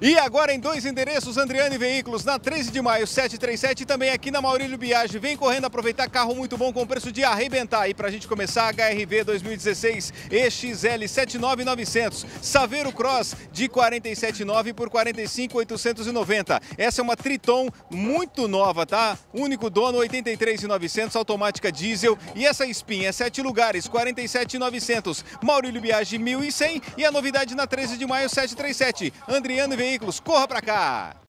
E agora em dois endereços, Andriane Veículos, na 13 de maio 737 e também aqui na Maurílio Biagi. Vem correndo aproveitar carro muito bom com preço de arrebentar. E para a gente começar, HRV 2016 EXL 79900, Saveiro Cross de 47,9 por 45,890. Essa é uma Triton muito nova, tá? Único dono 83,900, automática diesel. E essa espinha é 7 lugares, 47,900. Maurílio Biagi 1.100 e a novidade na 13 de maio 737. Andriane veículos, corra para cá.